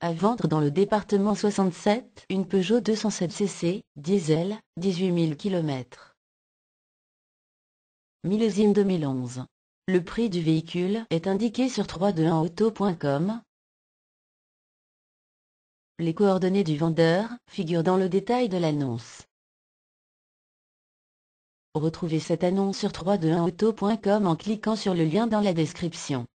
À vendre dans le département 67, une Peugeot 207 cc, diesel, 18 000 km. Millésime 2011. Le prix du véhicule est indiqué sur 321auto.com. Les coordonnées du vendeur figurent dans le détail de l'annonce. Retrouvez cette annonce sur 321auto.com en cliquant sur le lien dans la description.